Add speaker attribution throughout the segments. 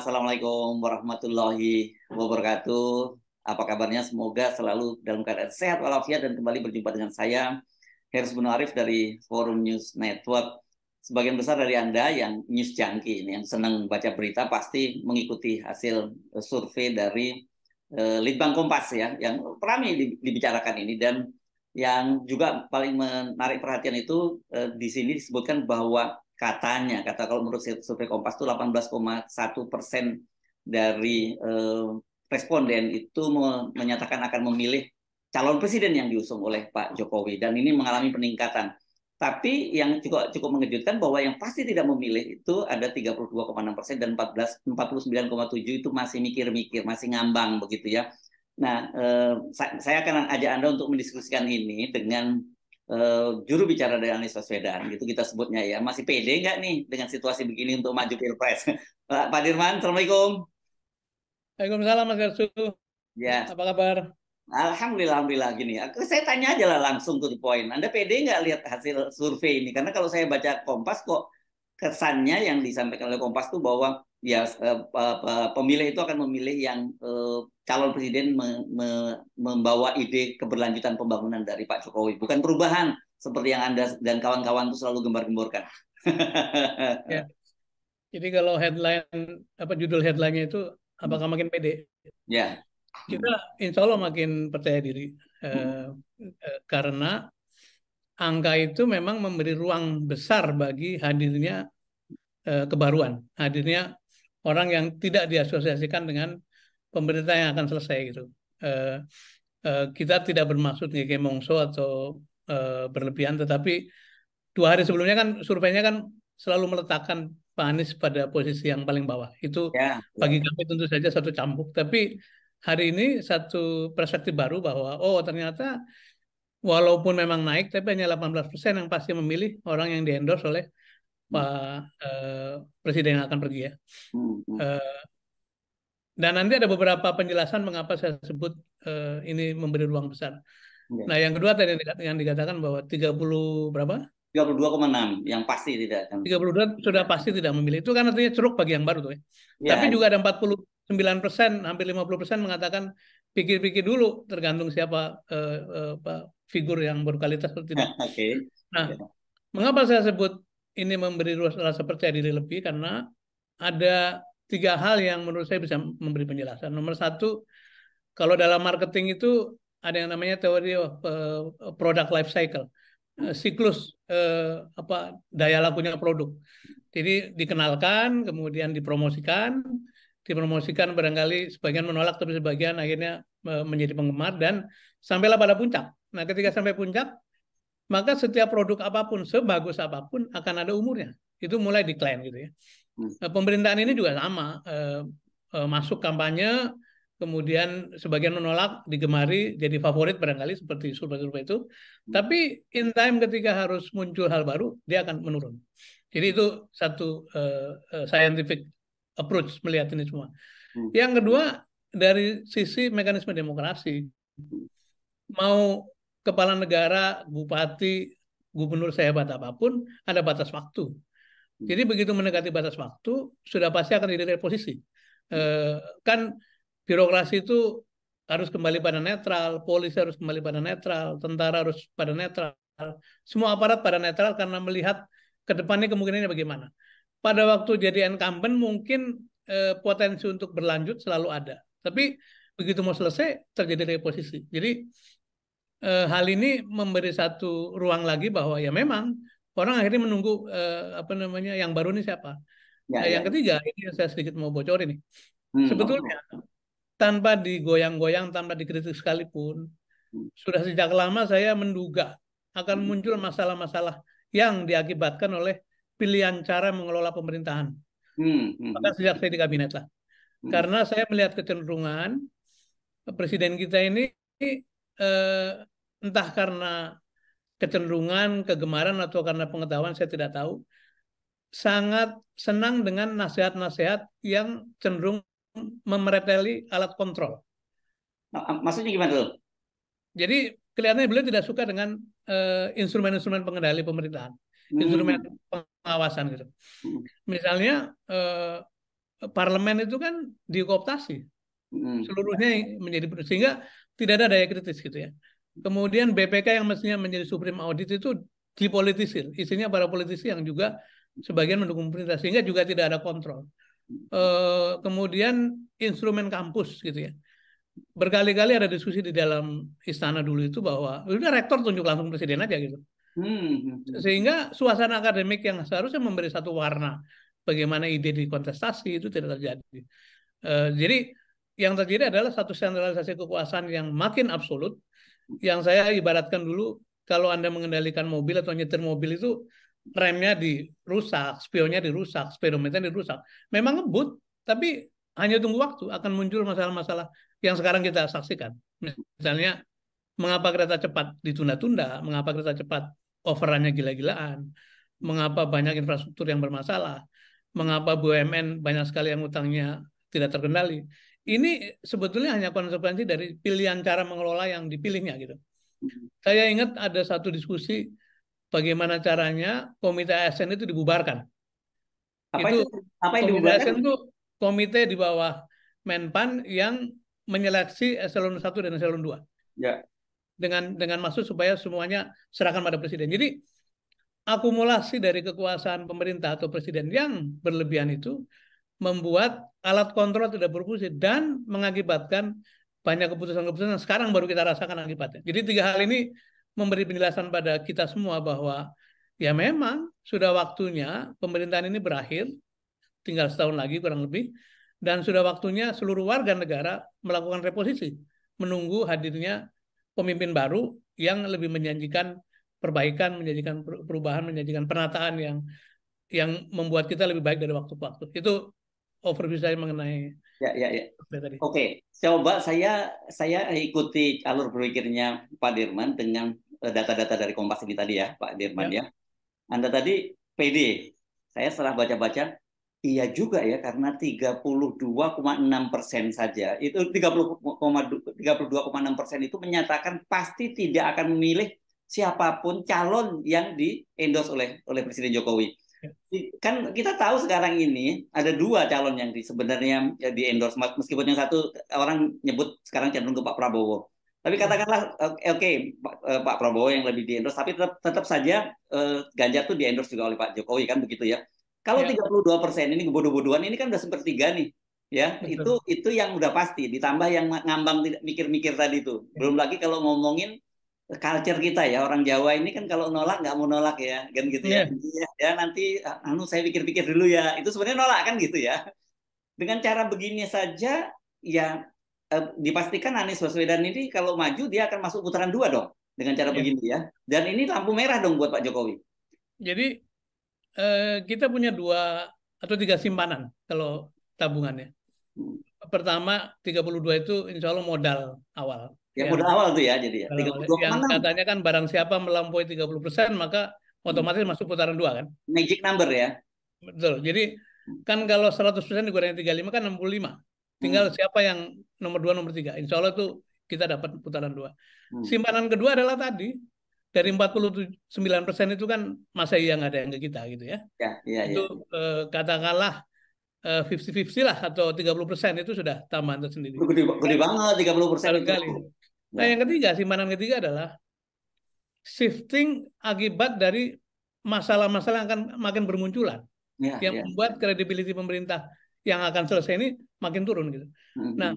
Speaker 1: Assalamualaikum warahmatullahi wabarakatuh. Apa kabarnya? Semoga selalu dalam keadaan sehat walafiat dan kembali berjumpa dengan saya, Heris Bunuh Arif dari Forum News Network. Sebagian besar dari Anda yang news junkie, ini, yang senang baca berita, pasti mengikuti hasil survei dari eh, Litbang Kompas ya, yang ramai dibicarakan ini dan yang juga paling menarik perhatian itu uh, di sini disebutkan bahwa katanya kata kalau menurut survei Kompas itu 18,1 persen dari eh, responden itu menyatakan akan memilih calon presiden yang diusung oleh Pak Jokowi dan ini mengalami peningkatan. Tapi yang cukup cukup mengejutkan bahwa yang pasti tidak memilih itu ada 32,6 persen dan 49,7 itu masih mikir-mikir, masih ngambang begitu ya. Nah, eh, saya akan ajak Anda untuk mendiskusikan ini dengan Eh, juru bicara dari Anies Baswedan gitu kita sebutnya ya masih pede nggak nih dengan situasi begini untuk maju pilpres Pak Dirman Assalamualaikum Waalaikumsalam Mas Gersu. ya apa kabar Alhamdulillah, alhamdulillah gini. Aku saya tanya aja lah langsung to poin. Anda pede nggak lihat hasil survei ini? Karena kalau saya baca Kompas kok kesannya yang disampaikan oleh Kompas tuh bahwa ya eh, pemilih itu akan memilih yang eh, calon presiden membawa ide keberlanjutan pembangunan dari Pak Jokowi, bukan perubahan seperti yang Anda dan kawan-kawan itu selalu gembar-gemborkan. ya.
Speaker 2: Jadi kalau headline apa judul headlinenya itu apakah makin pede? Ya. Kita insya Allah makin percaya diri eh, hmm. karena angka itu memang memberi ruang besar bagi hadirnya kebaruan, hadirnya orang yang tidak diasosiasikan dengan pemerintah yang akan selesai gitu. Uh, uh, kita tidak bermaksud ngeke mongso atau uh, berlebihan, tetapi dua hari sebelumnya kan surveinya kan selalu meletakkan Pak Anies pada posisi yang paling bawah. Itu ya, ya, bagi kami tentu saja satu cambuk. Tapi hari ini satu perspektif baru bahwa oh ternyata walaupun memang naik tapi hanya 18% yang pasti memilih orang yang diendorse oleh Pak uh, Presiden yang akan pergi ya. Uh, dan nanti ada beberapa penjelasan mengapa saya sebut uh, ini memberi ruang besar. Ya. Nah yang kedua tadi yang dikatakan bahwa 30 berapa?
Speaker 1: 32,6 yang pasti tidak.
Speaker 2: 32 sudah pasti tidak memilih. Itu kan artinya ceruk bagi yang baru tuh ya. ya. Tapi iya. juga ada 49 persen, hampir 50 persen mengatakan pikir-pikir dulu tergantung siapa uh, uh, figur yang berkualitas atau tidak. Okay. Nah, ya. mengapa saya sebut ini memberi rasa percaya diri lebih karena ada tiga hal yang menurut saya bisa memberi penjelasan. Nomor satu, kalau dalam marketing itu ada yang namanya teori uh, product life cycle, eh, siklus uh, apa daya lakunya produk. Jadi dikenalkan, kemudian dipromosikan, dipromosikan barangkali sebagian menolak tapi sebagian akhirnya menjadi penggemar dan sampailah pada puncak. Nah, ketika sampai puncak maka setiap produk apapun, sebagus apapun, akan ada umurnya. Itu mulai diklaim gitu ya. Hmm. Nah, pemerintahan ini juga sama. Eh, eh, masuk kampanye, kemudian sebagian menolak, digemari, jadi favorit barangkali seperti survei-survei itu. Hmm. Tapi in time ketika harus muncul hal baru, dia akan menurun. Jadi itu satu eh, scientific approach melihat ini semua. Hmm. Yang kedua, dari sisi mekanisme demokrasi, mau kepala negara, bupati, gubernur sehebat apapun, ada batas waktu. Jadi hmm. begitu mendekati batas waktu, sudah pasti akan jadi reposisi. Eh, kan birokrasi itu harus kembali pada netral, polisi harus kembali pada netral, tentara harus pada netral, semua aparat pada netral karena melihat ke depannya kemungkinannya bagaimana. Pada waktu jadi incumbent mungkin eh, potensi untuk berlanjut selalu ada. Tapi begitu mau selesai terjadi reposisi. Jadi eh, hal ini memberi satu ruang lagi bahwa ya memang orang akhirnya menunggu eh, apa namanya yang baru ini siapa. Ya, nah, ya. Yang ketiga ini yang saya sedikit mau bocorin nih. Hmm, Sebetulnya tanpa digoyang-goyang, tanpa dikritik sekalipun, hmm. sudah sejak lama saya menduga akan hmm. muncul masalah-masalah yang diakibatkan oleh pilihan cara mengelola pemerintahan. Hmm, hmm. Bahkan sejak saya di kabinet lah. Hmm. Karena saya melihat kecenderungan presiden kita ini eh, entah karena kecenderungan, kegemaran atau karena pengetahuan saya tidak tahu, sangat senang dengan nasihat-nasihat yang cenderung memereteli alat kontrol. Maksudnya gimana tuh? Jadi kelihatannya beliau tidak suka dengan eh, instrumen-instrumen uh, pengendali pemerintahan, hmm. instrumen pengawasan gitu. Hmm. Misalnya uh, parlemen itu kan dikooptasi, hmm. seluruhnya menjadi sehingga tidak ada daya kritis gitu ya. Kemudian BPK yang mestinya menjadi Supreme Audit itu dipolitisir, isinya para politisi yang juga sebagian mendukung pemerintah sehingga juga tidak ada kontrol. Eh, kemudian instrumen kampus gitu ya. Berkali-kali ada diskusi di dalam istana dulu itu bahwa udah rektor tunjuk langsung presiden aja gitu. Hmm. Sehingga suasana akademik yang seharusnya memberi satu warna bagaimana ide di kontestasi itu tidak terjadi. Eh, jadi yang terjadi adalah satu sentralisasi kekuasaan yang makin absolut, yang saya ibaratkan dulu kalau Anda mengendalikan mobil atau nyetir mobil itu remnya dirusak, spionnya dirusak, speedometernya dirusak. Memang ngebut, tapi hanya tunggu waktu akan muncul masalah-masalah yang sekarang kita saksikan. Misalnya, mengapa kereta cepat ditunda-tunda, mengapa kereta cepat overannya gila-gilaan, mengapa banyak infrastruktur yang bermasalah, mengapa BUMN banyak sekali yang utangnya tidak terkendali ini sebetulnya hanya konsekuensi dari pilihan cara mengelola yang dipilihnya gitu. Hmm. Saya ingat ada satu diskusi bagaimana caranya komite ASN itu dibubarkan. Apa itu, itu apa yang komite dibubarkan? itu komite di bawah Menpan yang menyeleksi eselon 1 dan eselon 2. Ya. Dengan dengan maksud supaya semuanya serahkan pada presiden. Jadi akumulasi dari kekuasaan pemerintah atau presiden yang berlebihan itu membuat alat kontrol tidak berfungsi dan mengakibatkan banyak keputusan-keputusan yang sekarang baru kita rasakan akibatnya. Jadi tiga hal ini memberi penjelasan pada kita semua bahwa ya memang sudah waktunya pemerintahan ini berakhir, tinggal setahun lagi kurang lebih, dan sudah waktunya seluruh warga negara melakukan reposisi, menunggu hadirnya pemimpin baru yang lebih menjanjikan perbaikan, menjanjikan perubahan, menjanjikan penataan yang yang membuat kita lebih baik dari waktu ke waktu. Itu overview saya mengenai ya ya ya. Oke, okay.
Speaker 1: coba saya saya ikuti alur berpikirnya Pak Dirman dengan eh, data-data dari Kompas ini tadi ya, Pak Dirman ya. ya. Anda tadi PD. Saya setelah baca-baca Iya juga ya karena 32,6 persen saja itu 30,32,6 persen itu menyatakan pasti tidak akan memilih siapapun calon yang diendos oleh oleh Presiden Jokowi kan kita tahu sekarang ini ada dua calon yang di, sebenarnya ya, di endorse meskipun yang satu orang nyebut sekarang cenderung ke Pak Prabowo. Tapi hmm. katakanlah eh, oke okay, eh, Pak Prabowo yang lebih di endorse tapi tetap tetap saja eh, Ganjar tuh di endorse juga oleh Pak Jokowi kan begitu ya. Kalau ya. tiga puluh dua persen ini bodoh-bodohan ini kan udah sepertiga nih ya Betul. itu itu yang udah pasti ditambah yang ngambang tidak mikir-mikir tadi itu ya. belum lagi kalau ngomongin culture kita ya orang Jawa ini kan kalau nolak nggak mau nolak ya kan gitu yeah. ya iya. Iya, ya nanti anu saya pikir-pikir dulu ya itu sebenarnya nolak kan gitu ya dengan cara begini saja ya eh, dipastikan Anies Baswedan ini kalau maju dia akan masuk putaran dua dong dengan cara yeah. begini ya dan ini lampu merah dong buat Pak Jokowi
Speaker 2: jadi eh, kita punya dua atau tiga simpanan kalau tabungannya hmm. pertama 32 itu insya Allah modal awal yang ya. awal tuh ya
Speaker 1: jadi ya. 32,
Speaker 2: yang katanya kan barang siapa melampaui 30% maka otomatis hmm. masuk putaran dua kan? Magic number ya. Betul. Jadi kan kalau 100% dikurangi 35 kan 65. Tinggal hmm. siapa yang nomor dua nomor tiga. Insya Allah tuh kita dapat putaran dua. Hmm. Simpanan kedua adalah tadi dari 49% itu kan masa yang ada yang ke kita gitu ya. ya, ya, ya. itu ya. Eh, katakanlah eh, fifty fifty lah atau tiga puluh persen itu sudah tambahan tersendiri.
Speaker 1: Gede, gede banget 30% puluh persen.
Speaker 2: Nah, yang ketiga, simpanan ketiga adalah shifting akibat dari masalah-masalah akan makin bermunculan yeah, yang yeah. membuat kredibilitas pemerintah yang akan selesai ini makin turun gitu. Mm-hmm. Nah,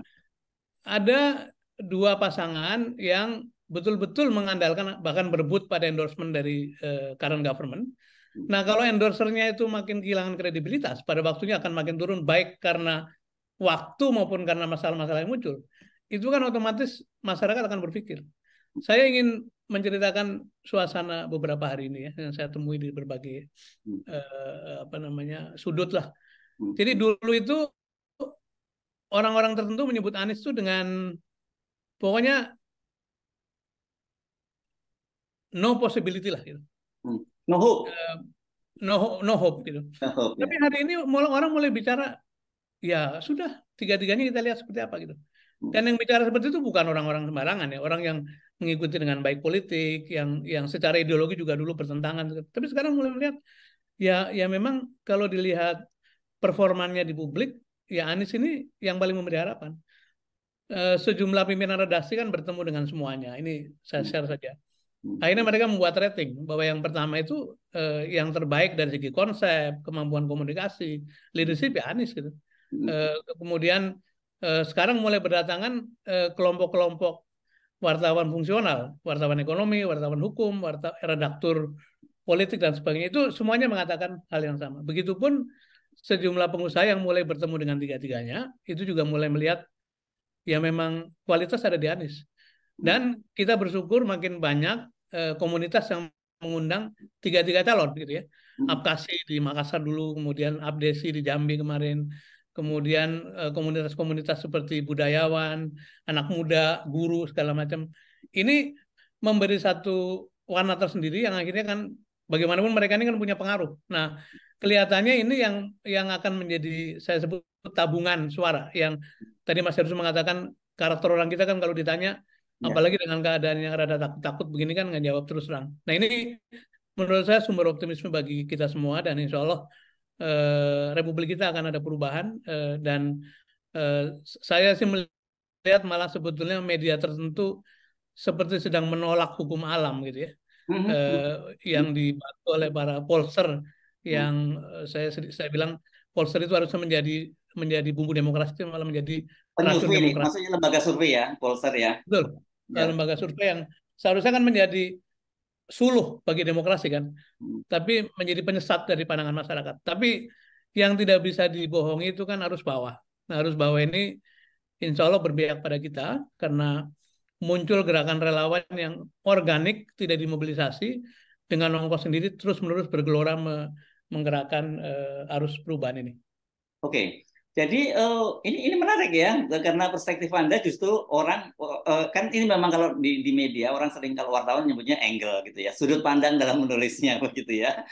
Speaker 2: ada dua pasangan yang betul-betul mengandalkan bahkan berebut pada endorsement dari uh, current government. Mm-hmm. Nah, kalau endorsernya itu makin kehilangan kredibilitas, pada waktunya akan makin turun baik karena waktu maupun karena masalah-masalah yang muncul itu kan otomatis masyarakat akan berpikir. Saya ingin menceritakan suasana beberapa hari ini ya yang saya temui di berbagai hmm. uh, apa namanya sudut lah. Hmm. Jadi dulu itu orang-orang tertentu menyebut Anies itu dengan pokoknya no possibility lah gitu. Hmm. No hope. Uh, no no hope gitu. No hope, ya. Tapi hari ini mulai orang mulai bicara ya sudah tiga-tiganya kita lihat seperti apa gitu. Dan yang bicara seperti itu bukan orang-orang sembarangan ya, orang yang mengikuti dengan baik politik, yang yang secara ideologi juga dulu bertentangan. Tapi sekarang mulai melihat ya ya memang kalau dilihat performanya di publik, ya Anies ini yang paling memberi harapan. Eh, sejumlah pimpinan redaksi kan bertemu dengan semuanya. Ini saya hmm. share saja. Hmm. Akhirnya mereka membuat rating bahwa yang pertama itu eh, yang terbaik dari segi konsep, kemampuan komunikasi, leadership ya Anies gitu. Hmm. Eh, kemudian Eh, sekarang mulai berdatangan eh, kelompok-kelompok wartawan fungsional, wartawan ekonomi, wartawan hukum, wartawan redaktur politik dan sebagainya itu semuanya mengatakan hal yang sama. Begitupun sejumlah pengusaha yang mulai bertemu dengan tiga-tiganya itu juga mulai melihat ya memang kualitas ada di Anies. Dan kita bersyukur makin banyak eh, komunitas yang mengundang tiga-tiga calon gitu ya. Hmm. Apkasi di Makassar dulu, kemudian Abdesi di Jambi kemarin, kemudian eh, komunitas-komunitas seperti budayawan, anak muda, guru segala macam. Ini memberi satu warna tersendiri yang akhirnya kan bagaimanapun mereka ini kan punya pengaruh. Nah, kelihatannya ini yang yang akan menjadi saya sebut tabungan suara yang tadi Mas Heru mengatakan karakter orang kita kan kalau ditanya ya. apalagi dengan keadaan yang rada takut-takut begini kan nggak jawab terus terang. Nah, ini menurut saya sumber optimisme bagi kita semua dan insya Allah Eh, republik kita akan ada perubahan eh, dan eh, saya sih melihat malah sebetulnya media tertentu seperti sedang menolak hukum alam gitu ya mm-hmm. yang dibantu oleh para polster yang saya saya bilang polster itu harusnya menjadi menjadi bumbu demokrasi itu malah menjadi penyusun demokrasi. Maksudnya lembaga
Speaker 1: survei ya, polster ya.
Speaker 2: Betul. Ya. Lembaga survei yang seharusnya kan menjadi suluh bagi demokrasi kan, hmm. tapi menjadi penyesat dari pandangan masyarakat. Tapi yang tidak bisa dibohongi itu kan harus bawah. Nah, harus bawah ini insya Allah berbiak pada kita karena muncul gerakan relawan yang organik, tidak dimobilisasi, dengan ongkos sendiri terus-menerus bergelora menggerakkan eh, arus perubahan ini.
Speaker 1: Oke, jadi uh, ini ini menarik ya karena perspektif anda justru orang uh, kan ini memang kalau di, di media orang sering kalau wartawan nyebutnya angle gitu ya sudut pandang dalam menulisnya begitu ya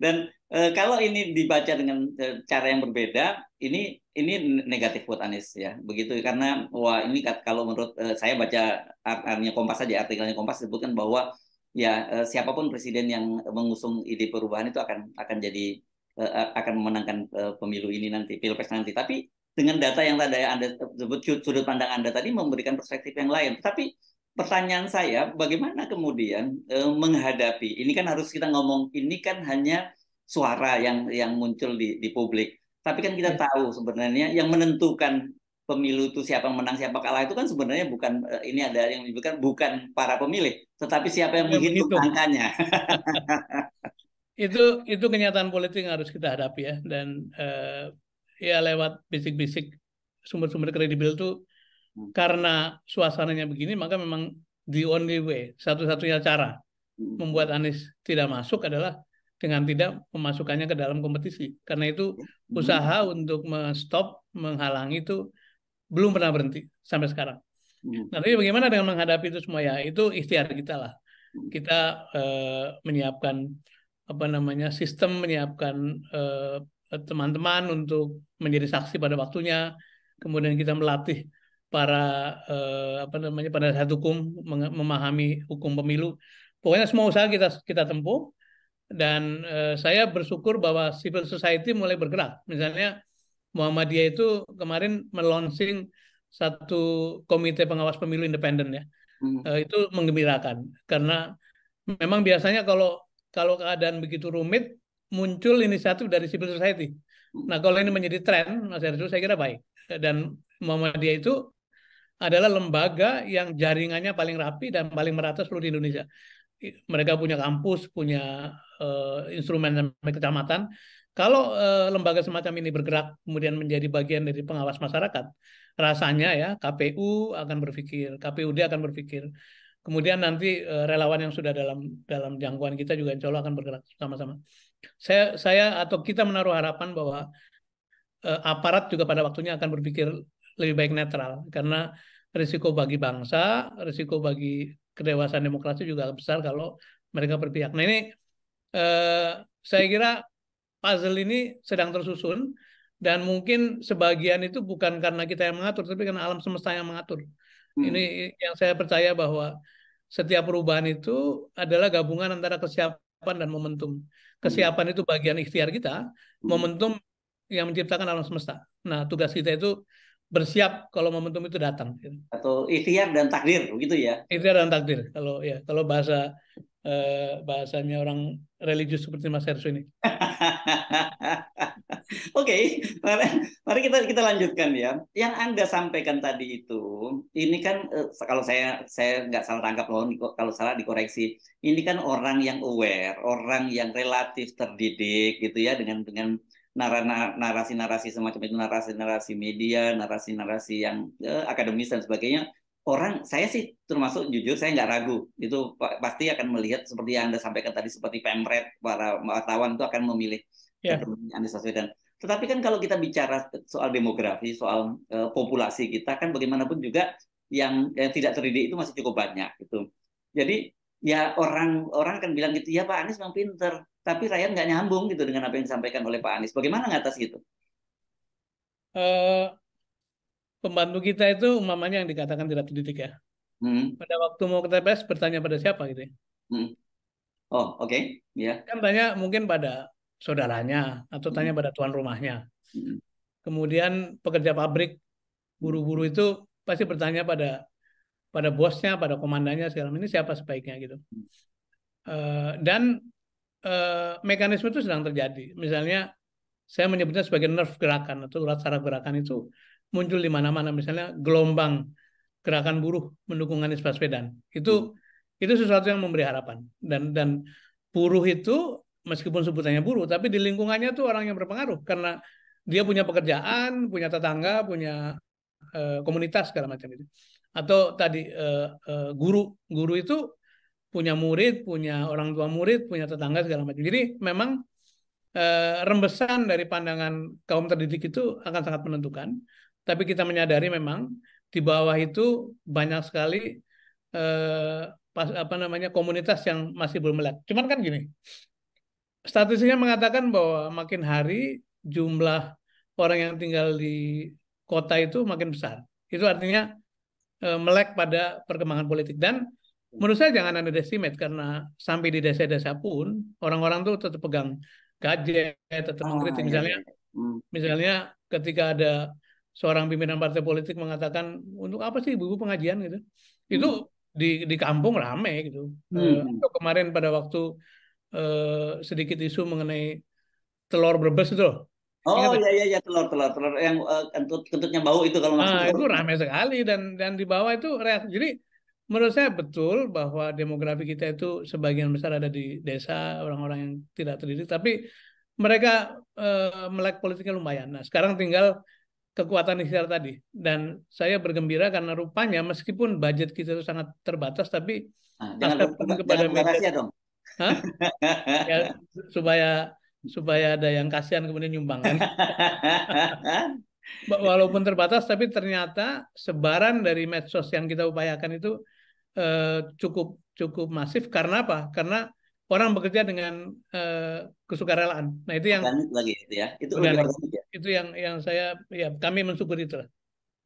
Speaker 1: dan, uh, kalau ini dibaca dengan cara yang berbeda ini ini negatif buat Anies ya begitu karena wah ini kalau menurut uh, saya baca artinya Kompas saja artikelnya Kompas sebutkan bahwa ya uh, siapapun presiden yang mengusung ide perubahan itu akan akan jadi Eh, akan memenangkan eh, pemilu ini nanti pilpres nanti tapi dengan data yang tadi anda sebut sudut pandang anda tadi memberikan perspektif yang lain tapi pertanyaan saya bagaimana kemudian eh, menghadapi ini kan harus kita ngomong ini kan hanya suara yang yang muncul di, di publik tapi kan kita ya. tahu sebenarnya yang menentukan pemilu itu siapa yang menang siapa kalah itu kan sebenarnya bukan ini ada yang menyebutkan bukan para pemilih tetapi siapa yang menghitung angkanya
Speaker 2: itu itu kenyataan politik yang harus kita hadapi ya dan uh, ya lewat bisik-bisik sumber-sumber kredibel itu hmm. karena suasananya begini maka memang the only way satu-satunya cara hmm. membuat Anies tidak masuk adalah dengan tidak memasukkannya ke dalam kompetisi karena itu hmm. usaha untuk stop menghalangi itu belum pernah berhenti sampai sekarang. Nah, bagaimana dengan menghadapi itu semua ya itu ikhtiar kita lah. Kita uh, menyiapkan apa namanya sistem menyiapkan eh, teman-teman uh, untuk menjadi saksi pada waktunya kemudian kita melatih para uh, apa namanya pada saat hukum memahami hukum pemilu pokoknya semua usaha kita kita tempuh dan uh, saya bersyukur bahwa civil society mulai bergerak misalnya Muhammadiyah itu kemarin melonsing satu komite pengawas pemilu independen ya hmm. uh, itu menggembirakan karena memang biasanya kalau kalau keadaan begitu rumit muncul inisiatif dari civil society. Nah kalau ini menjadi tren, Mas Erzul saya kira baik. Dan Muhammadiyah itu adalah lembaga yang jaringannya paling rapi dan paling merata seluruh di Indonesia. Mereka punya kampus, punya uh, instrumen sampai kecamatan. Kalau uh, lembaga semacam ini bergerak kemudian menjadi bagian dari pengawas masyarakat, rasanya ya KPU akan berpikir, KPUD akan berpikir, Kemudian nanti eh, relawan yang sudah dalam dalam jangkauan kita juga insya Allah akan bergerak sama-sama. Saya saya atau kita menaruh harapan bahwa uh, aparat juga pada waktunya akan berpikir lebih baik netral karena risiko bagi bangsa, risiko bagi kedewasaan demokrasi juga besar kalau mereka berpihak. Nah ini uh, saya kira puzzle ini sedang tersusun dan mungkin sebagian itu bukan karena kita yang mengatur tapi karena alam semesta yang mengatur Hmm. Ini yang saya percaya bahwa setiap perubahan itu adalah gabungan antara kesiapan dan momentum. Kesiapan hmm. itu bagian ikhtiar kita, hmm. momentum yang menciptakan alam semesta. Nah, tugas kita itu bersiap kalau momentum itu datang. Gitu.
Speaker 1: Atau ikhtiar dan takdir, begitu ya?
Speaker 2: Ikhtiar dan takdir, kalau ya kalau bahasa Eh, bahasanya orang religius seperti Mas Herso ini.
Speaker 1: Oke, okay. mari kita kita lanjutkan ya. Yang Anda sampaikan tadi itu, ini kan eh, kalau saya saya nggak salah tangkap loh, kalau salah dikoreksi. Ini kan orang yang aware, orang yang relatif terdidik gitu ya dengan dengan narasi-narasi semacam itu narasi-narasi media narasi-narasi yang eh, akademis dan sebagainya orang saya sih termasuk jujur saya nggak ragu itu pasti akan melihat seperti yang anda sampaikan tadi seperti pemret para wartawan itu akan memilih yeah. Anies Baswedan. Tetapi kan kalau kita bicara soal demografi soal uh, populasi kita kan bagaimanapun juga yang yang tidak terdidik itu masih cukup banyak gitu. Jadi ya orang orang akan bilang gitu ya Pak Anies memang pinter tapi rakyat nggak nyambung gitu dengan apa yang disampaikan oleh Pak Anies. Bagaimana ngatas gitu?
Speaker 2: Uh, pembantu kita itu umpamanya yang dikatakan tidak terdidik ya. Hmm. Pada waktu mau ke TPS bertanya pada siapa gitu ya.
Speaker 1: Hmm. Oh oke okay. Iya.
Speaker 2: Yeah. Kan tanya mungkin pada saudaranya atau tanya hmm. pada tuan rumahnya. Hmm. Kemudian pekerja pabrik buru-buru itu pasti bertanya pada pada bosnya, pada komandannya segala ini siapa sebaiknya gitu. Uh, dan uh, mekanisme itu sedang terjadi. Misalnya saya menyebutnya sebagai nerf gerakan atau urat saraf gerakan itu muncul di mana-mana misalnya gelombang gerakan buruh mendukung Anies Baswedan itu hmm. itu sesuatu yang memberi harapan dan dan buruh itu meskipun sebutannya buruh tapi di lingkungannya tuh orang yang berpengaruh karena dia punya pekerjaan punya tetangga punya uh, komunitas segala macam itu atau tadi uh, uh, guru guru itu punya murid punya orang tua murid punya tetangga segala macam jadi memang rembesan dari pandangan kaum terdidik itu akan sangat menentukan tapi kita menyadari memang di bawah itu banyak sekali eh, pas, apa namanya komunitas yang masih belum melek. Cuman kan gini, statistiknya mengatakan bahwa makin hari jumlah orang yang tinggal di kota itu makin besar. Itu artinya eh, melek pada perkembangan politik dan menurut saya jangan underestimate karena sampai di desa-desa pun orang-orang tuh tetap pegang gadget, tetap ah, mengkritik iya, misalnya, iya. Hmm. misalnya ketika ada seorang pimpinan partai politik mengatakan untuk apa sih ibu pengajian gitu. Itu hmm. di di kampung rame gitu. Eh, hmm. Uh, kemarin pada waktu uh, sedikit isu mengenai telur berbes
Speaker 1: itu loh. Oh iya iya ya, telur telur telur yang uh, kentut kentutnya bau itu kalau maksudnya. Nah, itu rame
Speaker 2: sekali dan dan di bawah itu reaksi. Jadi menurut saya betul bahwa demografi kita itu sebagian besar ada di desa orang-orang yang tidak terdidik tapi mereka uh, melek politiknya lumayan. Nah, sekarang tinggal kekuatan ikhtiar tadi. Dan saya bergembira karena rupanya meskipun budget kita itu sangat terbatas, tapi nah, jangan, kepada jangan media, dong. Hah? ya, supaya supaya ada yang kasihan kemudian nyumbang kan. Walaupun terbatas, tapi ternyata sebaran dari medsos yang kita upayakan itu eh, cukup cukup masif. Karena apa? Karena orang bekerja dengan uh, kesukarelaan. Nah itu yang organik lagi itu
Speaker 1: ya, itu organik. organik ya.
Speaker 2: Itu yang yang saya ya kami mensyukuri lah.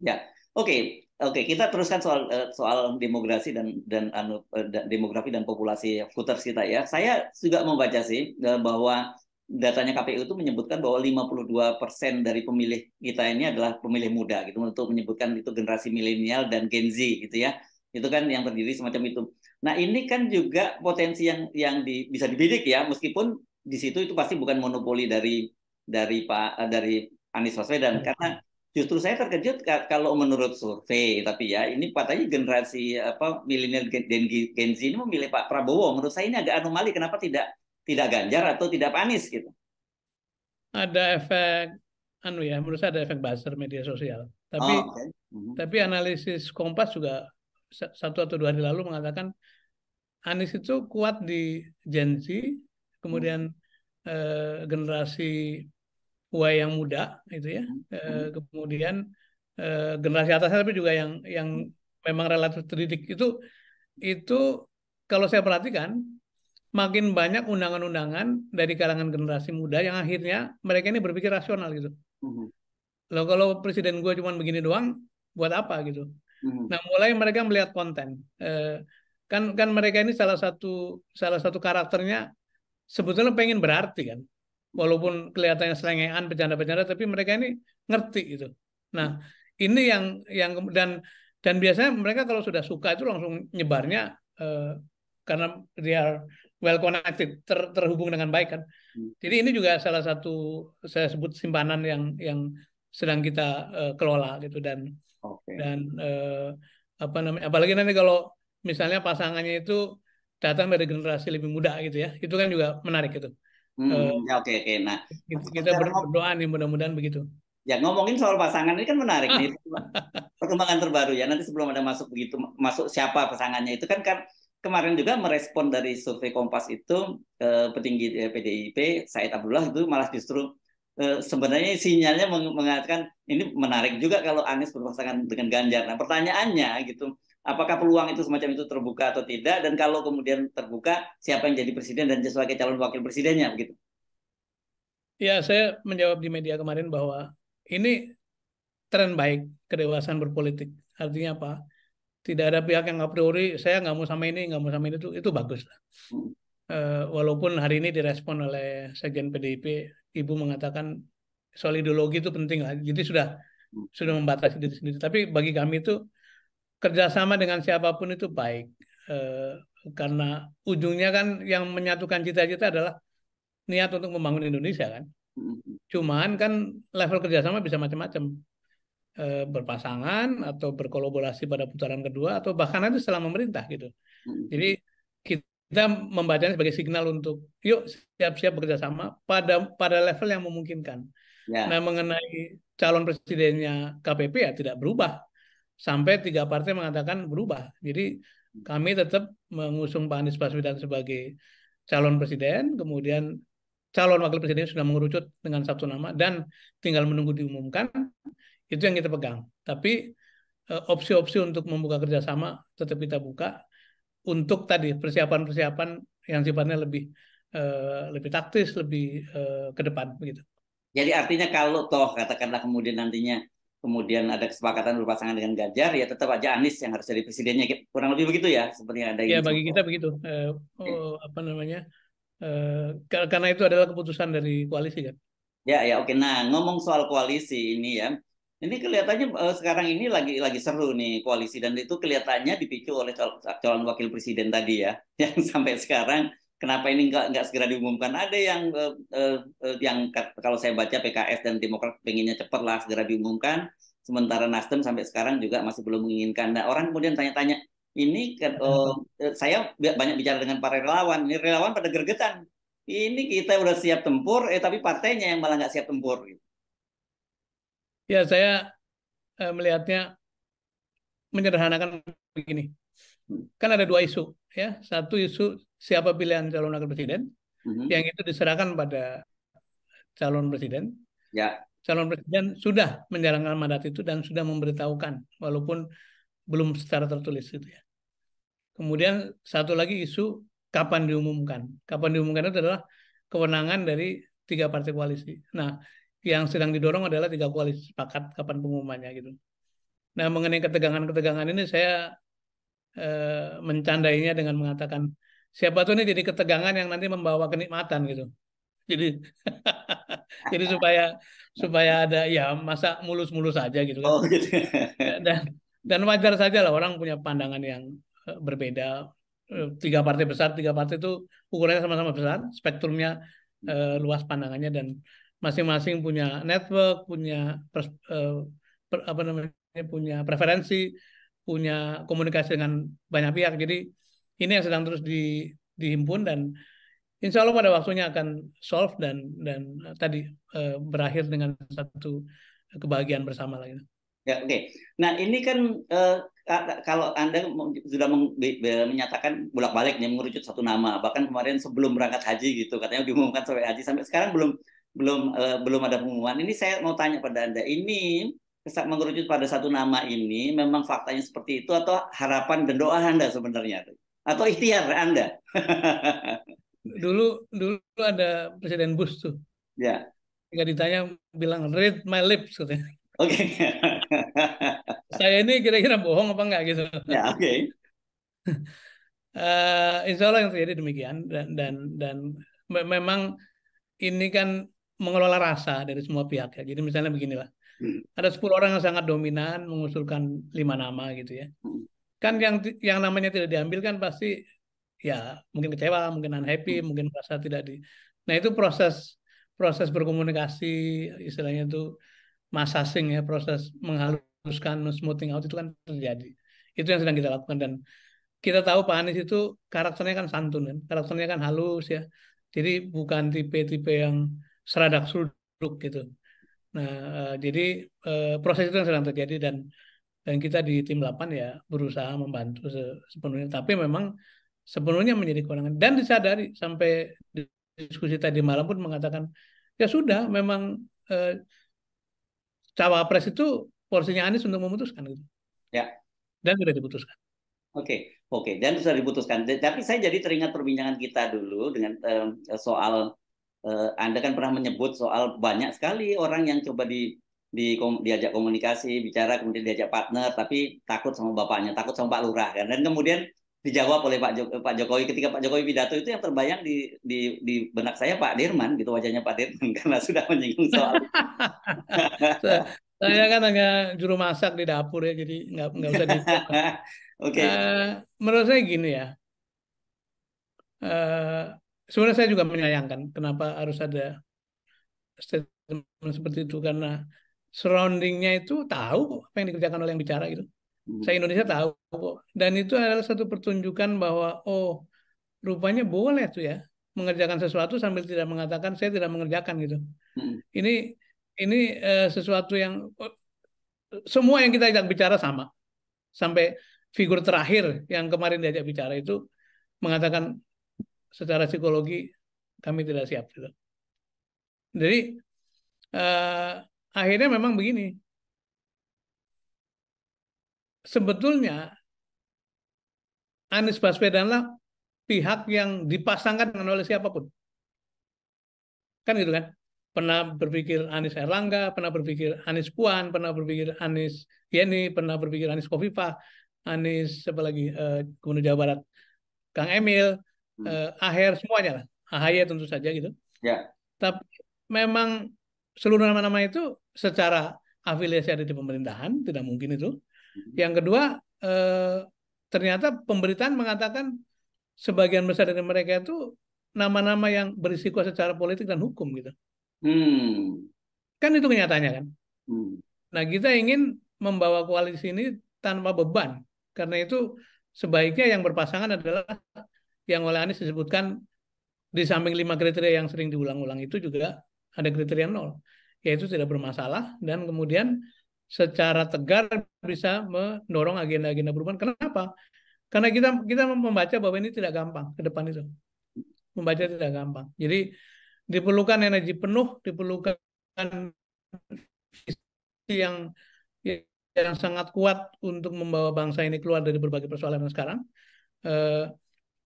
Speaker 1: Ya, oke okay. oke okay. kita teruskan soal eh, soal demografi dan dan anu, eh, demografi dan populasi voters kita ya. Saya juga membaca sih bahwa datanya KPU itu menyebutkan bahwa 52% dari pemilih kita ini adalah pemilih muda gitu untuk menyebutkan itu generasi milenial dan Gen Z gitu ya. Itu kan yang terdiri semacam itu. Nah, ini kan juga potensi yang yang di, bisa dibidik ya, meskipun di situ itu pasti bukan monopoli dari dari Pak dari Anies Baswedan hmm. karena justru saya terkejut kalau menurut survei tapi ya ini katanya generasi apa milenial dan Gen Z ini memilih Pak Prabowo. Menurut saya ini agak anomali kenapa tidak tidak Ganjar atau tidak Pak Anies gitu.
Speaker 2: Ada efek anu ya, menurut saya ada efek buzzer media sosial. Tapi oh, okay. mm -hmm. tapi analisis Kompas juga satu atau dua hari lalu mengatakan Anies itu kuat di Gen Z, kemudian hmm. eh, generasi Y yang muda itu ya, hmm. eh, hmm. kemudian eh, generasi atasnya tapi juga yang yang hmm. memang relatif terdidik itu itu kalau saya perhatikan makin banyak undangan-undangan dari kalangan generasi muda yang akhirnya mereka ini berpikir rasional gitu. Hmm. Loh kalau presiden gue cuma begini doang, buat apa gitu? Hmm. Nah, mulai mereka melihat konten. Eh, kan kan mereka ini salah satu salah satu karakternya sebetulnya pengen berarti kan. Walaupun kelihatannya selengean, bercanda-bercanda, tapi mereka ini ngerti gitu. Nah, ini yang yang dan dan biasanya mereka kalau sudah suka itu langsung nyebarnya eh, karena dia well connected ter, terhubung dengan baik kan hmm. jadi ini juga salah satu saya sebut simpanan yang yang sedang kita eh, kelola gitu dan dan eh, apa namanya? Apalagi nanti kalau misalnya pasangannya itu datang dari generasi lebih muda gitu ya, itu kan juga menarik gitu.
Speaker 1: Hmm, uh, ya oke okay, oke. Okay. Nah, kita, kita berdoa nih mudah-mudahan begitu. Ya ngomongin soal pasangan ini kan menarik nih perkembangan terbaru ya. Nanti sebelum ada masuk begitu masuk siapa pasangannya itu kan kan kemarin juga merespon dari survei Kompas itu eh, petinggi PDIP eh, Said Abdullah itu malah justru Eh, sebenarnya sinyalnya mengatakan ini menarik juga kalau Anies berpasangan dengan Ganjar. Nah, pertanyaannya gitu, apakah peluang itu semacam itu terbuka atau tidak dan kalau kemudian terbuka siapa yang jadi presiden dan sebagai calon wakil presidennya begitu.
Speaker 2: Ya, saya menjawab di media kemarin bahwa ini tren baik kedewasaan berpolitik. Artinya apa? Tidak ada pihak yang a priori saya nggak mau sama ini, nggak mau sama ini itu itu bagus lah. Uh, walaupun hari ini direspon oleh sekjen PDIP ibu mengatakan soal ideologi itu penting lah. Jadi sudah sudah membatasi diri sendiri. Tapi bagi kami itu kerjasama dengan siapapun itu baik eh, karena ujungnya kan yang menyatukan cita-cita adalah niat untuk membangun Indonesia kan. Cuman kan level kerjasama bisa macam-macam eh, berpasangan atau berkolaborasi pada putaran kedua atau bahkan itu setelah memerintah gitu. Jadi kita kita membacanya sebagai signal untuk yuk siap-siap bekerjasama pada pada level yang memungkinkan. Ya. Nah mengenai calon presidennya KPP ya tidak berubah sampai tiga partai mengatakan berubah. Jadi kami tetap mengusung Pak Anies Baswedan sebagai calon presiden, kemudian calon wakil presiden sudah mengerucut dengan satu nama dan tinggal menunggu diumumkan itu yang kita pegang. Tapi eh, opsi-opsi untuk membuka kerjasama tetap kita buka untuk tadi persiapan-persiapan yang sifatnya lebih uh, lebih taktis, lebih uh, ke depan begitu.
Speaker 1: Jadi artinya kalau toh katakanlah kemudian nantinya kemudian ada kesepakatan berpasangan dengan Ganjar ya tetap aja Anies yang harus jadi presidennya gitu. kurang lebih begitu ya seperti yang ada ya bagi
Speaker 2: kita begitu eh, oh, apa namanya eh, karena itu adalah keputusan dari koalisi kan
Speaker 1: ya ya oke nah ngomong soal koalisi ini ya ini kelihatannya uh, sekarang ini lagi lagi seru nih koalisi dan itu kelihatannya dipicu oleh calon, calon wakil presiden tadi ya, yang sampai sekarang kenapa ini nggak nggak segera diumumkan? Ada yang uh, uh, yang kalau saya baca PKS dan Demokrat pengennya cepat lah segera diumumkan, sementara Nasdem sampai sekarang juga masih belum menginginkan. Nah orang kemudian tanya-tanya ini uh, saya banyak bicara dengan para relawan, ini relawan pada gergetan. Ini kita udah siap tempur, eh tapi partainya yang malah nggak siap tempur. Gitu.
Speaker 2: Ya, saya eh, melihatnya menyederhanakan begini. Kan ada dua isu, ya. Satu isu siapa pilihan calon wakil presiden, mm-hmm. yang itu diserahkan pada calon presiden. Ya. Calon presiden sudah menjalankan mandat itu dan sudah memberitahukan, walaupun belum secara tertulis itu ya. Kemudian satu lagi isu kapan diumumkan. Kapan diumumkan itu adalah kewenangan dari tiga partai koalisi. Nah, yang sedang didorong adalah tiga koalisi sepakat kapan pengumumannya gitu. Nah mengenai ketegangan-ketegangan ini saya eh, mencandainya dengan mengatakan siapa tuh ini jadi ketegangan yang nanti membawa kenikmatan gitu. Jadi jadi supaya supaya ada ya masa mulus-mulus saja -mulus gitu kan. Oh, gitu. Ya, dan dan wajar saja lah orang punya pandangan yang eh, berbeda. Eh, tiga partai besar, tiga partai itu ukurannya sama-sama besar, spektrumnya eh, luas pandangannya dan masing-masing punya network, punya pers, eh, per, apa namanya punya preferensi, punya komunikasi dengan banyak pihak. Jadi ini yang sedang terus di, dihimpun dan insya Allah pada waktunya akan solve dan dan tadi eh, berakhir dengan satu kebahagiaan bersama lagi.
Speaker 1: Ya, oke. Okay. Nah ini kan eh, kalau anda sudah menyatakan bolak-balik nih mengerucut satu nama, bahkan kemarin sebelum berangkat haji gitu katanya diumumkan sampai haji sampai sekarang belum belum uh, belum ada pengumuman. Ini saya mau tanya pada Anda, ini mengerucut pada satu nama ini memang faktanya seperti itu atau harapan dan doa Anda sebenarnya atau ikhtiar Anda?
Speaker 2: dulu dulu ada Presiden Bush tuh. Ya. Jika ditanya bilang read my lips gitu. Oke. Okay. Saya ini kira-kira bohong apa enggak gitu. Ya, oke. Okay. uh, eh, insya Allah yang terjadi demikian dan dan dan memang ini kan mengelola rasa dari semua pihak ya. Jadi misalnya beginilah. Hmm. Ada 10 orang yang sangat dominan mengusulkan lima nama gitu ya. Hmm. Kan yang yang namanya tidak diambil kan pasti ya mungkin kecewa, mungkin unhappy, hmm. mungkin merasa tidak di Nah, itu proses proses berkomunikasi istilahnya itu massaging ya, proses menghaluskan, smoothing out itu kan terjadi. Itu yang sedang kita lakukan dan kita tahu Pak Anies itu karakternya kan santun kan, karakternya kan halus ya. Jadi bukan tipe-tipe yang seradak suluk gitu. Nah, uh, jadi uh, proses itu yang sedang terjadi dan dan kita di tim 8 ya berusaha membantu se sepenuhnya. Tapi memang sepenuhnya menjadi kewenangan dan disadari sampai diskusi tadi malam pun mengatakan ya sudah memang eh, cawapres itu porsinya Anies untuk memutuskan gitu.
Speaker 1: Ya. Dan sudah diputuskan. Oke, okay, oke, okay. dan sudah diputuskan. Tapi saya jadi teringat perbincangan kita dulu dengan eh, soal uh, Anda kan pernah menyebut soal banyak sekali orang yang coba di, di diajak komunikasi, bicara, kemudian diajak partner, tapi takut sama bapaknya, takut sama Pak Lurah, kan? dan kemudian dijawab oleh Pak, Jok eh, Pak Jokowi ketika Pak Jokowi pidato itu yang terbayang di, di, di benak saya Pak Dirman gitu wajahnya Pak Dirman karena sudah menyinggung soal
Speaker 2: saya kan agak juru masak di dapur ya jadi nggak nggak usah di Oke. Okay. Uh, eh, menurut saya gini ya. Uh, sebenarnya saya juga menyayangkan kenapa harus ada statement seperti itu karena surroundingnya itu tahu apa yang dikerjakan oleh yang bicara gitu. Hmm. Saya Indonesia tahu kok. Dan itu adalah satu pertunjukan bahwa oh rupanya boleh tuh ya mengerjakan sesuatu sambil tidak mengatakan saya tidak mengerjakan gitu. Hmm. Ini ini uh, sesuatu yang oh, semua yang kita ajak bicara sama sampai figur terakhir yang kemarin diajak bicara itu mengatakan secara psikologi kami tidak siap gitu. Jadi eh, akhirnya memang begini. Sebetulnya Anies Baswedanlah pihak yang dipasangkan dengan oleh siapapun. Kan gitu kan? Pernah berpikir Anies Erlangga, pernah berpikir Anies Puan, pernah berpikir Anies Yeni, pernah berpikir Anies Kofifa, Anies siapa Eh, Gubernur Jawa Barat, Kang Emil, Hmm. eh, akhir semuanya lah, ahaya hmm. tentu saja gitu. Ya. Tapi memang seluruh nama-nama itu secara afiliasi ada di pemerintahan, tidak mungkin itu. Hmm. Yang kedua, eh, ternyata pemberitaan mengatakan sebagian besar dari mereka itu nama-nama yang berisiko secara politik dan hukum gitu.
Speaker 1: Hmm.
Speaker 2: Kan itu kenyataannya kan. Hmm. Nah kita ingin membawa koalisi ini tanpa beban. Karena itu sebaiknya yang berpasangan adalah yang oleh Anies disebutkan di samping lima kriteria yang sering diulang-ulang itu juga ada kriteria nol, yaitu tidak bermasalah dan kemudian secara tegar bisa mendorong agenda-agenda perubahan. Kenapa? Karena kita kita membaca bahwa ini tidak gampang ke depan itu. Membaca tidak gampang. Jadi diperlukan energi penuh, diperlukan yang yang sangat kuat untuk membawa bangsa ini keluar dari berbagai persoalan yang sekarang. Eh,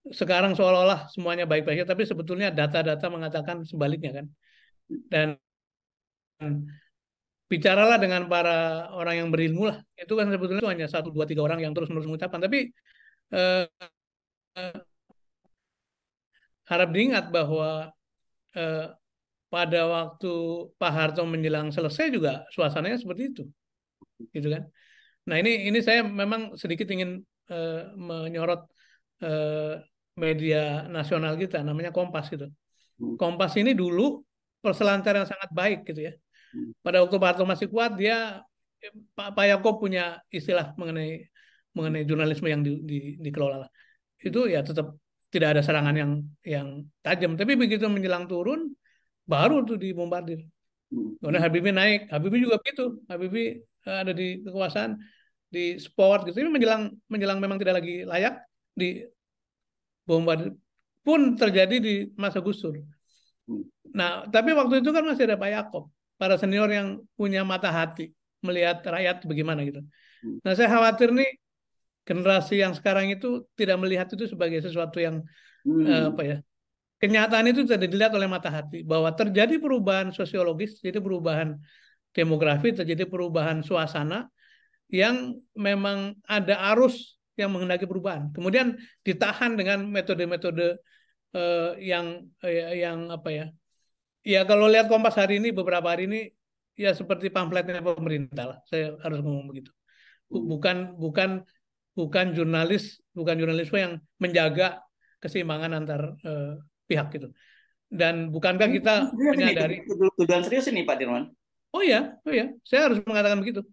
Speaker 2: sekarang seolah-olah semuanya baik-baik saja tapi sebetulnya data-data mengatakan sebaliknya kan. Dan bicaralah dengan para orang yang berilmu lah. Itu kan sebetulnya itu hanya satu dua tiga orang yang terus-menerus mengucapkan tapi eh, eh, harap diingat bahwa eh, pada waktu Pak Harto menjelang selesai juga suasananya seperti itu, gitu kan? Nah ini ini saya memang sedikit ingin eh, menyorot eh, media nasional kita namanya Kompas gitu. Hmm. Kompas ini dulu perselancar yang sangat baik gitu ya. Hmm. Pada waktu Pak Harto masih kuat dia Pak, Pak punya istilah mengenai mengenai jurnalisme yang di, di, dikelola Itu ya tetap tidak ada serangan yang yang tajam. Tapi begitu menjelang turun baru tuh dibombardir. Hmm. Kemudian Habibie naik, Habibie juga begitu. Habibie eh, ada di kekuasaan di sport gitu. Ini menjelang menjelang memang tidak lagi layak di bombardir pun terjadi di masa Gusur. Hmm. Nah, tapi waktu itu kan masih ada Pak Yakob, para senior yang punya mata hati melihat rakyat bagaimana gitu. Hmm. Nah, saya khawatir nih generasi yang sekarang itu tidak melihat itu sebagai sesuatu yang hmm. eh, apa ya? Kenyataan itu tidak dilihat oleh mata hati bahwa terjadi perubahan sosiologis, jadi perubahan demografi, terjadi perubahan suasana yang memang ada arus yang mengendaki perubahan. Kemudian ditahan dengan metode-metode eh, yang eh, yang apa ya? Ya kalau lihat Kompas hari ini beberapa hari ini ya seperti pamfletnya pemerintah lah. Saya harus ngomong begitu. Bukan bukan bukan jurnalis, bukan jurnalisme yang menjaga keseimbangan antar eh, pihak gitu. Dan bukankah kita menyadari
Speaker 1: tuduhan serius ini Pak Dirman?
Speaker 2: Oh ya, oh ya, saya harus mengatakan begitu.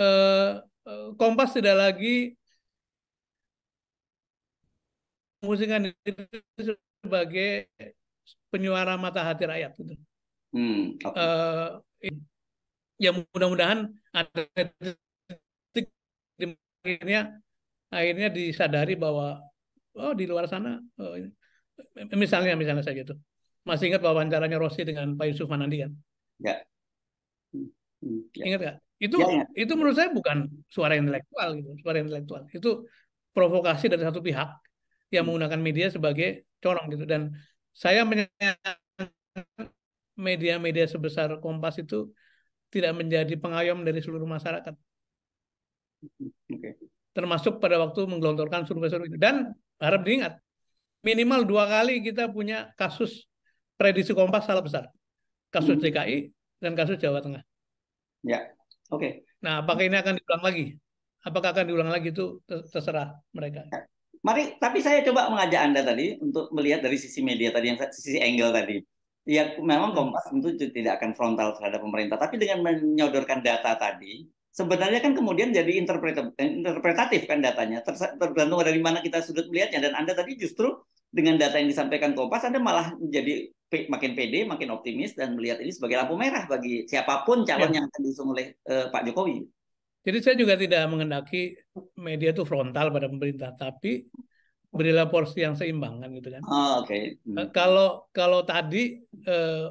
Speaker 2: Eh, eh Kompas tidak lagi memusingkan itu sebagai penyuara mata hati rakyat gitu. Hmm. Uh, ya mudah-mudahan ada titik akhirnya akhirnya disadari bahwa oh di luar sana oh, misalnya misalnya saja itu masih ingat wawancaranya Rossi dengan Pak Yusuf Manandi kan?
Speaker 1: Ya. Hmm, hmm, ya.
Speaker 2: Ingat nggak? Itu ya, ya. itu menurut saya bukan suara intelektual gitu, suara intelektual. Itu provokasi dari satu pihak yang menggunakan media sebagai corong gitu dan saya menyayangkan media-media sebesar Kompas itu tidak menjadi pengayom dari seluruh masyarakat. Oke. Termasuk pada waktu menggelontorkan survei-survei itu. Dan harap diingat, minimal dua kali kita punya kasus prediksi Kompas salah besar. Kasus hmm. DKI dan
Speaker 1: kasus Jawa Tengah. Ya, oke. Okay.
Speaker 2: Nah, apakah ini akan diulang lagi? Apakah akan diulang lagi itu terserah mereka. Ya.
Speaker 1: Mari, tapi saya coba mengajak Anda tadi untuk melihat dari sisi media tadi, yang sisi angle tadi. Ya, memang hmm. Kompas tentu tidak akan frontal terhadap pemerintah, tapi dengan menyodorkan data tadi, sebenarnya kan kemudian jadi eh, interpretatif kan datanya, tergantung dari mana kita sudut melihatnya. Dan Anda tadi justru dengan data yang disampaikan Kompas, Anda malah jadi makin pede, makin optimis, dan melihat ini sebagai lampu merah bagi siapapun calon ya. yang akan diusung oleh uh, Pak Jokowi.
Speaker 2: Jadi saya juga tidak mengendaki media itu frontal pada pemerintah, tapi berilah porsi yang seimbang kan gitu kan. Oh, Oke. Okay. Hmm. Eh, kalau kalau tadi eh,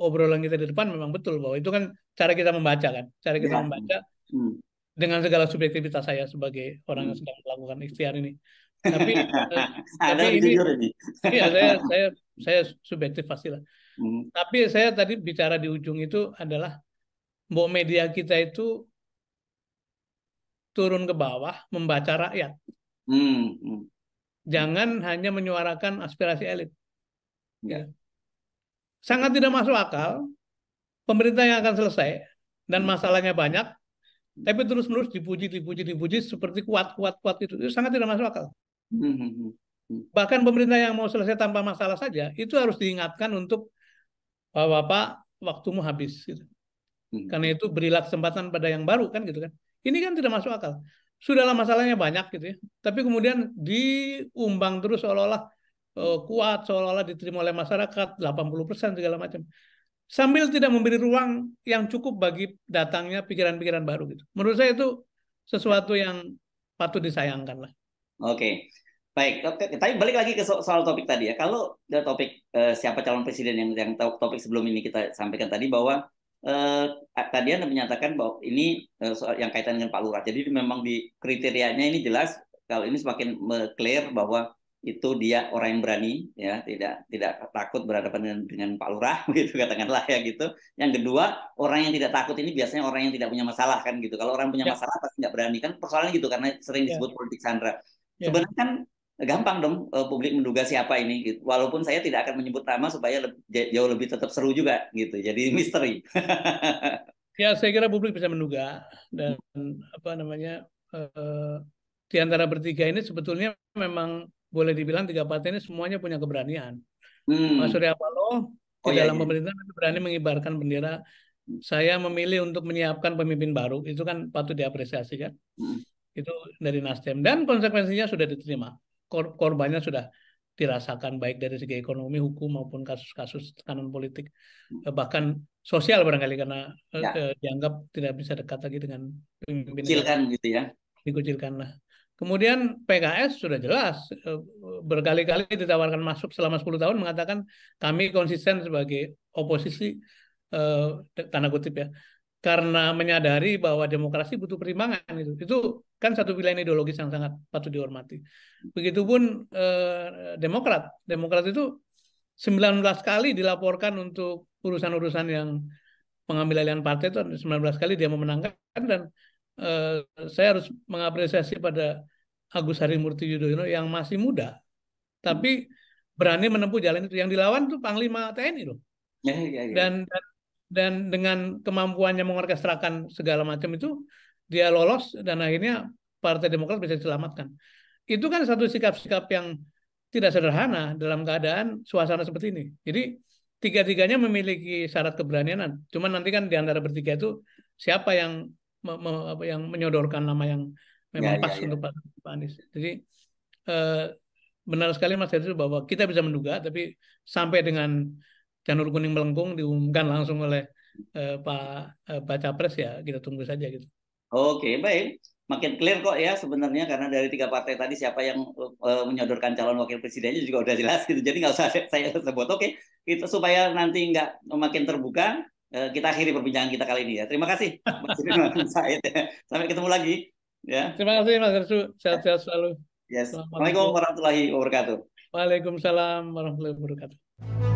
Speaker 2: obrolan kita di depan memang betul bahwa itu kan cara kita membaca kan, cara kita ya. membaca hmm. dengan segala subjektivitas saya sebagai orang hmm. yang sedang melakukan ikhtiar ini. Tapi, eh,
Speaker 1: tapi ini, ini.
Speaker 2: iya saya saya saya subjektif pastilah. Hmm. Tapi saya tadi bicara di ujung itu adalah bahwa media kita itu turun ke bawah membaca rakyat.
Speaker 1: Hmm. hmm.
Speaker 2: Jangan hanya menyuarakan aspirasi elit. Ya. ya. Sangat tidak masuk akal pemerintah yang akan selesai dan hmm. masalahnya banyak, hmm. tapi terus-menerus dipuji, dipuji, dipuji seperti kuat, kuat, kuat itu, itu sangat tidak masuk akal. Hmm, Bahkan pemerintah yang mau selesai tanpa masalah saja itu harus diingatkan untuk bapak-bapak waktumu habis. Gitu. Karena itu berilah kesempatan pada yang baru kan gitu kan. Ini kan tidak masuk akal. Sudahlah masalahnya banyak gitu ya. Tapi kemudian diumbang terus seolah-olah eh, kuat, seolah-olah diterima oleh masyarakat 80% segala macam. Sambil tidak memberi ruang yang cukup bagi datangnya pikiran-pikiran baru gitu. Menurut saya itu sesuatu yang patut disayangkan lah.
Speaker 1: Oke. Baik, tapi balik lagi ke so soal topik tadi ya. Kalau topik eh, siapa calon presiden yang yang topik sebelum ini kita sampaikan tadi bahwa eh, tadi Anda menyatakan bahwa ini eh, soal yang kaitan dengan Pak Lurah. Jadi memang di kriterianya ini jelas kalau ini semakin clear bahwa itu dia orang yang berani ya tidak tidak takut berhadapan dengan, dengan Pak Lurah begitu katakanlah ya gitu yang kedua orang yang tidak takut ini biasanya orang yang tidak punya masalah kan gitu kalau orang punya ya. masalah pasti nggak berani kan persoalannya gitu karena sering ya. disebut ya. politik sandra ya. sebenarnya kan gampang dong uh, publik menduga siapa ini gitu. Walaupun saya tidak akan menyebut nama supaya lebih, jauh lebih tetap seru juga gitu. Jadi misteri.
Speaker 2: ya, saya kira publik bisa menduga dan apa namanya uh, di antara bertiga ini sebetulnya memang boleh dibilang tiga partai ini semuanya punya keberanian.
Speaker 1: Hmm. Mas Surya
Speaker 2: Paloh oh, di iya, dalam iya. pemerintah kan berani mengibarkan bendera saya memilih untuk menyiapkan pemimpin baru itu kan patut diapresiasi kan. Hmm. Itu dari Nasdem dan konsekuensinya sudah diterima kor korbannya sudah dirasakan baik dari segi ekonomi, hukum maupun kasus-kasus tekanan politik eh, bahkan sosial barangkali karena eh, ya. eh, dianggap tidak bisa dekat lagi dengan pimpinan. Dikucilkan gitu ya. Dikucilkan lah. Kemudian PKS sudah jelas eh, berkali-kali ditawarkan masuk selama 10 tahun mengatakan kami konsisten sebagai oposisi eh, tanda kutip ya karena menyadari bahwa demokrasi butuh perimbangan itu itu kan satu pilihan ideologis yang sangat patut dihormati begitupun eh, Demokrat Demokrat itu 19 kali dilaporkan untuk urusan-urusan yang pengambil alihan partai itu 19 kali dia memenangkan dan eh, saya harus mengapresiasi pada Agus Harimurti Yudhoyono yang masih muda tapi berani menempuh jalan itu yang dilawan tuh Panglima TNI loh ya, ya, ya. dan, dan dan dengan kemampuannya mengorkestrakan segala macam itu dia lolos dan akhirnya Partai Demokrat bisa diselamatkan. Itu kan satu sikap-sikap yang tidak sederhana dalam keadaan suasana seperti ini. Jadi tiga-tiganya memiliki syarat keberanian. Cuman nanti kan di antara bertiga itu siapa yang me, me, apa, yang menyodorkan nama yang memang ya, ya pas ya, untuk Pak, Anies. Jadi eh, benar sekali Mas Heru bahwa kita bisa menduga, tapi sampai dengan janur kuning melengkung diumumkan langsung oleh eh, Pak eh, Pak Capres ya kita tunggu saja gitu.
Speaker 1: Oke baik, makin clear kok ya sebenarnya karena dari tiga partai tadi siapa yang uh, menyodorkan calon wakil presidennya juga udah jelas gitu. Jadi nggak usah saya sebut. Oke, itu supaya nanti nggak makin terbuka uh, kita akhiri perbincangan kita kali ini ya. Terima kasih Sampai ketemu lagi ya.
Speaker 2: Terima kasih Mas Arsu. Sehat-sehat selalu.
Speaker 1: Yes. Assalamualaikum warahmatullahi wabarakatuh.
Speaker 2: Waalaikumsalam warahmatullahi wabarakatuh.